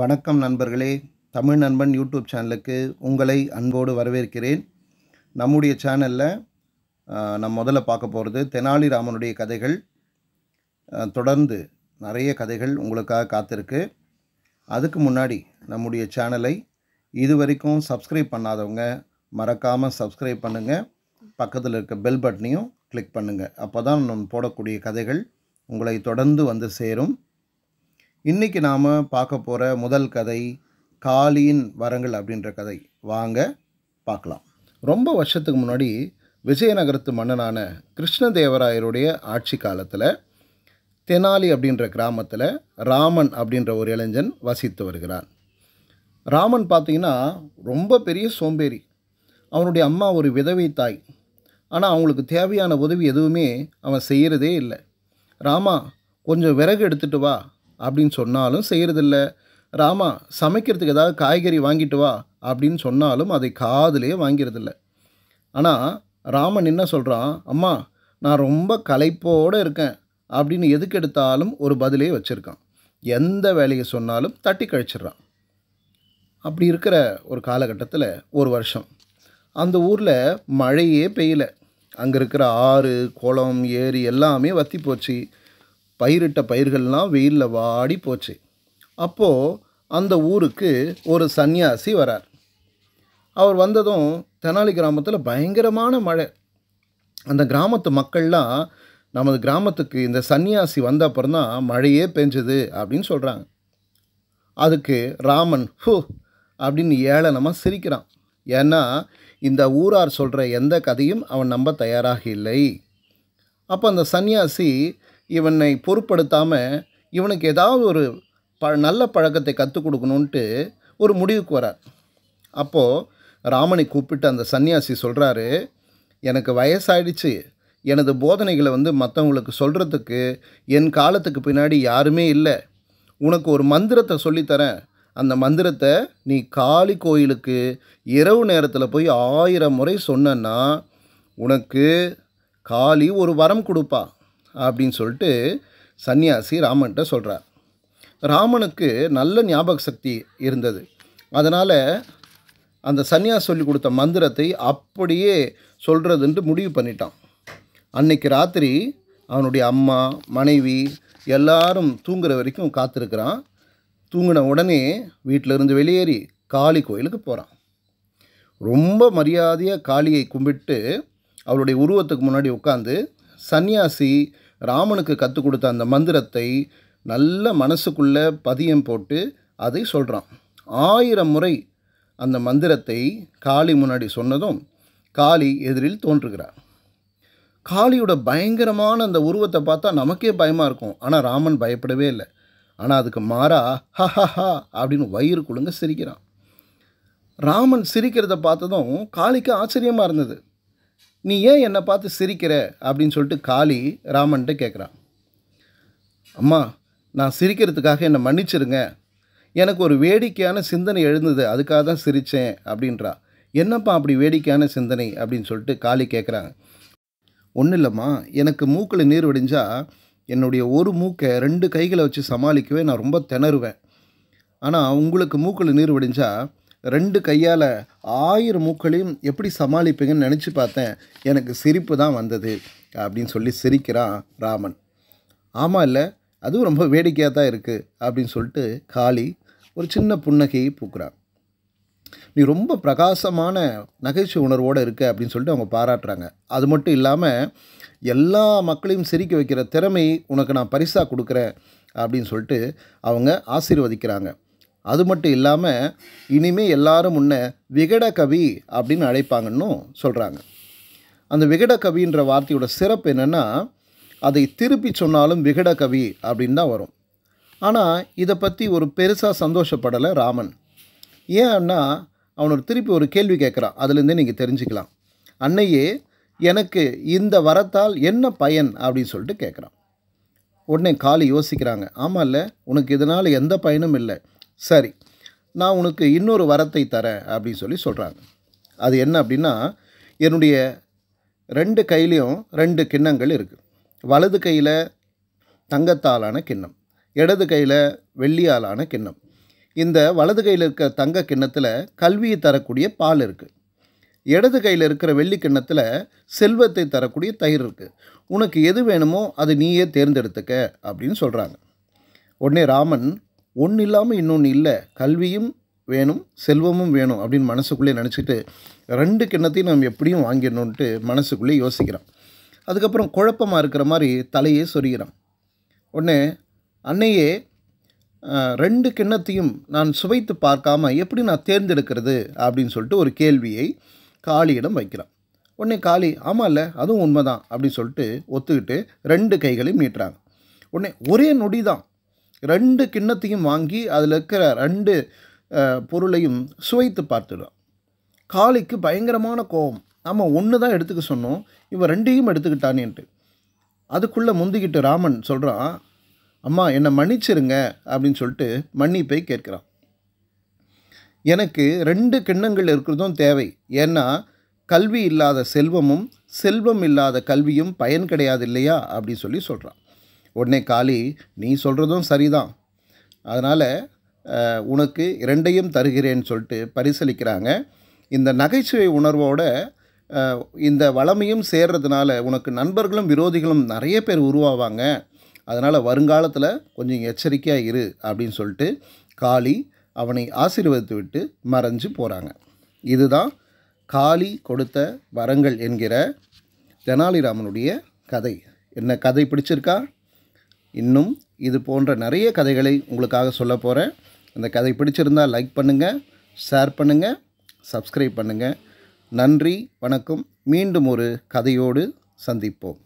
வணக்கம் நண்பர்களே தமிழ் நண்பன் யூடியூப் சேனலுக்கு உங்களை அன்போடு வரவேற்கிறேன் நம்முடைய சேனலில் நம்ம முதல்ல பார்க்க போகிறது தெனாலிராமனுடைய கதைகள் தொடர்ந்து நிறைய கதைகள் உங்களுக்காக காத்திருக்கு அதுக்கு முன்னாடி நம்முடைய சேனலை இது வரைக்கும் சப்ஸ்கிரைப் பண்ணாதவங்க மறக்காமல் சப்ஸ்கிரைப் பண்ணுங்கள் பக்கத்தில் இருக்க பெல் பட்டனையும் கிளிக் பண்ணுங்கள் அப்போ தான் நம் போடக்கூடிய கதைகள் உங்களை தொடர்ந்து வந்து சேரும் இன்றைக்கி நாம் பார்க்க போகிற முதல் கதை காளியின் வரங்கள் அப்படின்ற கதை வாங்க பார்க்கலாம் ரொம்ப வருஷத்துக்கு முன்னாடி விஜயநகரத்து மன்னனான கிருஷ்ணதேவராயருடைய ஆட்சி காலத்தில் தெனாலி அப்படின்ற கிராமத்தில் ராமன் அப்படின்ற ஒரு இளைஞன் வசித்து வருகிறார் ராமன் பார்த்திங்கன்னா ரொம்ப பெரிய சோம்பேறி அவனுடைய அம்மா ஒரு விதவை தாய் ஆனால் அவங்களுக்கு தேவையான உதவி எதுவுமே அவன் செய்கிறதே இல்லை ராமா கொஞ்சம் விறகு எடுத்துகிட்டு வா அப்படின்னு சொன்னாலும் செய்கிறதில்ல ராமா சமைக்கிறதுக்கு ஏதாவது காய்கறி வாங்கிட்டு வா அப்படின்னு சொன்னாலும் அதை காதலே வாங்கிறதில்ல ஆனால் ராமன் என்ன சொல்கிறான் அம்மா நான் ரொம்ப களைப்போடு இருக்கேன் அப்படின்னு எதுக்கு எடுத்தாலும் ஒரு பதிலே வச்சுருக்கான் எந்த வேலையை சொன்னாலும் தட்டி கழிச்சிட்றான் அப்படி இருக்கிற ஒரு காலகட்டத்தில் ஒரு வருஷம் அந்த ஊரில் மழையே பெய்யலை அங்கே இருக்கிற ஆறு குளம் ஏரி எல்லாமே வற்றி போச்சு பயிரிட்ட பயிர்கள்லாம் வெயிலில் வாடி போச்சு அப்போது அந்த ஊருக்கு ஒரு சன்னியாசி வரார் அவர் வந்ததும் தெனாலி கிராமத்தில் பயங்கரமான மழை அந்த கிராமத்து மக்கள்லாம் நமது கிராமத்துக்கு இந்த சன்னியாசி வந்த அப்புறம் மழையே பெஞ்சுது அப்படின்னு சொல்கிறாங்க அதுக்கு ராமன் ஹூ அப்படின்னு ஏளனமாக சிரிக்கிறான் ஏன்னா இந்த ஊரார் சொல்கிற எந்த கதையும் அவன் நம்ப தயாராக இல்லை அப்போ அந்த சன்னியாசி இவனை பொருட்படுத்தாமல் இவனுக்கு ஏதாவது ஒரு ப நல்ல பழக்கத்தை கற்றுக் கொடுக்கணுன்ட்டு ஒரு முடிவுக்கு வரார் அப்போது ராமனை கூப்பிட்டு அந்த சன்னியாசி சொல்கிறாரு எனக்கு வயசாயிடுச்சு எனது போதனைகளை வந்து மற்றவங்களுக்கு சொல்கிறதுக்கு என் காலத்துக்கு பின்னாடி யாருமே இல்லை உனக்கு ஒரு மந்திரத்தை சொல்லித்தரேன் அந்த மந்திரத்தை நீ காளி கோயிலுக்கு இரவு நேரத்தில் போய் ஆயிரம் முறை சொன்னா உனக்கு காளி ஒரு வரம் கொடுப்பா அப்படின்னு சொல்லிட்டு சன்னியாசி ராமன்கிட்ட சொல்கிறார் ராமனுக்கு நல்ல ஞாபக சக்தி இருந்தது அதனால் அந்த சன்னியாசி சொல்லி கொடுத்த மந்திரத்தை அப்படியே சொல்கிறதுன்ட்டு முடிவு பண்ணிட்டான் அன்னைக்கு ராத்திரி அவனுடைய அம்மா மனைவி எல்லாரும் தூங்குற வரைக்கும் காத்திருக்கிறான் தூங்கின உடனே வீட்டிலிருந்து வெளியேறி காளி கோயிலுக்கு போகிறான் ரொம்ப மரியாதையாக காளியை கும்பிட்டு அவளுடைய உருவத்துக்கு முன்னாடி உட்காந்து சந்நியாசி ராமனுக்கு கற்றுக் கொடுத்த அந்த மந்திரத்தை நல்ல மனசுக்குள்ளே பதியம் போட்டு அதை சொல்கிறான் ஆயிரம் முறை அந்த மந்திரத்தை காளி முன்னாடி சொன்னதும் காளி எதிரில் தோன்றுகிறார் காளியோட பயங்கரமான அந்த உருவத்தை பார்த்தா நமக்கே பயமாக இருக்கும் ஆனால் ராமன் பயப்படவே இல்லை ஆனால் அதுக்கு மாறா ஹஹஹா அப்படின்னு வயிறு குழுங்க சிரிக்கிறான் ராமன் சிரிக்கிறத பார்த்ததும் காளிக்கு ஆச்சரியமாக இருந்தது நீ ஏன் என்னை பார்த்து சிரிக்கிற அப்படின்னு சொல்லிட்டு காளி ராமன்ட்ட கேட்குறான் அம்மா நான் சிரிக்கிறதுக்காக என்னை மன்னிச்சிருங்க எனக்கு ஒரு வேடிக்கையான சிந்தனை எழுந்தது அதுக்காக தான் சிரித்தேன் அப்படின்றா என்னப்பா அப்படி வேடிக்கையான சிந்தனை அப்படின்னு சொல்லிட்டு காளி கேட்குறாங்க ஒன்றும் இல்லைம்மா எனக்கு மூக்கில் நீர் வடிஞ்சால் என்னுடைய ஒரு மூக்கை ரெண்டு கைகளை வச்சு சமாளிக்கவே நான் ரொம்ப திணறுவேன் ஆனால் உங்களுக்கு மூக்கில் நீர் வடிஞ்சால் ரெண்டு கையால் ஆயிரம் மூக்களையும் எப்படி சமாளிப்பீங்கன்னு நினச்சி பார்த்தேன் எனக்கு சிரிப்பு தான் வந்தது அப்படின்னு சொல்லி சிரிக்கிறான் ராமன் ஆமாம் இல்லை அதுவும் ரொம்ப வேடிக்கையாக தான் இருக்குது அப்படின்னு சொல்லிட்டு காளி ஒரு சின்ன புன்னகையை பூக்குறான் நீ ரொம்ப பிரகாசமான நகைச்சுவை உணர்வோடு இருக்க அப்படின்னு சொல்லிட்டு அவங்க பாராட்டுறாங்க அது மட்டும் இல்லாமல் எல்லா மக்களையும் சிரிக்க வைக்கிற திறமை உனக்கு நான் பரிசாக கொடுக்குறேன் அப்படின்னு சொல்லிட்டு அவங்க ஆசீர்வதிக்கிறாங்க அது மட்டும் இல்லாமல் இனிமேல் எல்லாரும் முன்ன விகட கவி அப்படின்னு அழைப்பாங்கன்னு சொல்கிறாங்க அந்த விகட கவின்ற வார்த்தையோட சிறப்பு என்னென்னா அதை திருப்பி சொன்னாலும் விகட கவி அப்படின்னு தான் வரும் ஆனால் இதை பற்றி ஒரு பெருசாக சந்தோஷப்படலை ராமன் ஏன்னா அவன் ஒரு திருப்பி ஒரு கேள்வி கேட்குறான் அதுலேருந்தே நீங்கள் தெரிஞ்சுக்கலாம் அன்னையே எனக்கு இந்த வரத்தால் என்ன பயன் அப்படின்னு சொல்லிட்டு கேட்குறான் உடனே காலி யோசிக்கிறாங்க ஆமாம் இல்லை உனக்கு இதனால் எந்த பயனும் இல்லை சரி நான் உனக்கு இன்னொரு வரத்தை தரேன் அப்படின்னு சொல்லி சொல்கிறாங்க அது என்ன அப்படின்னா என்னுடைய ரெண்டு கையிலையும் ரெண்டு கிண்ணங்கள் இருக்குது வலது கையில் தங்கத்தாலான கிண்ணம் இடது கையில் வெள்ளியாலான கிண்ணம் இந்த வலது கையில் இருக்கிற தங்க கிண்ணத்தில் கல்வியை தரக்கூடிய பால் இருக்குது இடது கையில் இருக்கிற வெள்ளி கிண்ணத்தில் செல்வத்தை தரக்கூடிய தயிர் இருக்குது உனக்கு எது வேணுமோ அது நீயே தேர்ந்தெடுத்துக்க அப்படின்னு சொல்கிறாங்க உடனே ராமன் ஒன்று இல்லாமல் இன்னொன்று இல்லை கல்வியும் வேணும் செல்வமும் வேணும் அப்படின்னு மனசுக்குள்ளே நினச்சிட்டு ரெண்டு கிண்ணத்தையும் நம்ம எப்படியும் வாங்கிடணுன்ட்டு மனசுக்குள்ளே யோசிக்கிறான் அதுக்கப்புறம் குழப்பமாக இருக்கிற மாதிரி தலையே சொரிகிறான் உடனே அன்னையே ரெண்டு கிண்ணத்தையும் நான் சுவைத்து பார்க்காம எப்படி நான் தேர்ந்தெடுக்கிறது அப்படின்னு சொல்லிட்டு ஒரு கேள்வியை காளியிடம் வைக்கிறான் உடனே காளி ஆமாம் இல்லை அதுவும் உண்மைதான் அப்படின்னு சொல்லிட்டு ஒத்துக்கிட்டு ரெண்டு கைகளையும் மீட்டுறாங்க உடனே ஒரே நொடி தான் ரெண்டு கிண்ணத்தையும் வாங்கி அதில் இருக்கிற ரெண்டு பொருளையும் சுவைத்து பார்த்துடும் காளிக்கு பயங்கரமான கோபம் நம்ம ஒன்று தான் எடுத்துக்க சொன்னோம் இவன் ரெண்டையும் எடுத்துக்கிட்டானேன்ட்டு அதுக்குள்ளே முந்திக்கிட்டு ராமன் சொல்கிறான் அம்மா என்னை மன்னிச்சிருங்க அப்படின்னு சொல்லிட்டு மன்னிப்பை கேட்குறான் எனக்கு ரெண்டு கிண்ணங்கள் இருக்கிறதும் தேவை ஏன்னா கல்வி இல்லாத செல்வமும் செல்வம் இல்லாத கல்வியும் பயன் கிடையாது இல்லையா அப்படின்னு சொல்லி சொல்கிறான் உடனே காளி நீ சொல்கிறதும் சரிதான் அதனால் உனக்கு இரண்டையும் தருகிறேன்னு சொல்லிட்டு பரிசளிக்கிறாங்க இந்த நகைச்சுவை உணர்வோடு இந்த வளமையும் சேர்றதுனால உனக்கு நண்பர்களும் விரோதிகளும் நிறைய பேர் உருவாவாங்க அதனால் வருங்காலத்தில் கொஞ்சம் எச்சரிக்கையாக இரு அப்படின்னு சொல்லிட்டு காளி அவனை ஆசீர்வதித்து விட்டு மறைஞ்சு போகிறாங்க இதுதான் காளி கொடுத்த வரங்கள் என்கிற தெனாலிராமனுடைய கதை என்ன கதை பிடிச்சிருக்கா இன்னும் இது போன்ற நிறைய கதைகளை உங்களுக்காக சொல்ல போகிறேன் இந்த கதை பிடிச்சிருந்தால் லைக் பண்ணுங்கள் ஷேர் பண்ணுங்கள் சப்ஸ்கிரைப் பண்ணுங்கள் நன்றி வணக்கம் மீண்டும் ஒரு கதையோடு சந்திப்போம்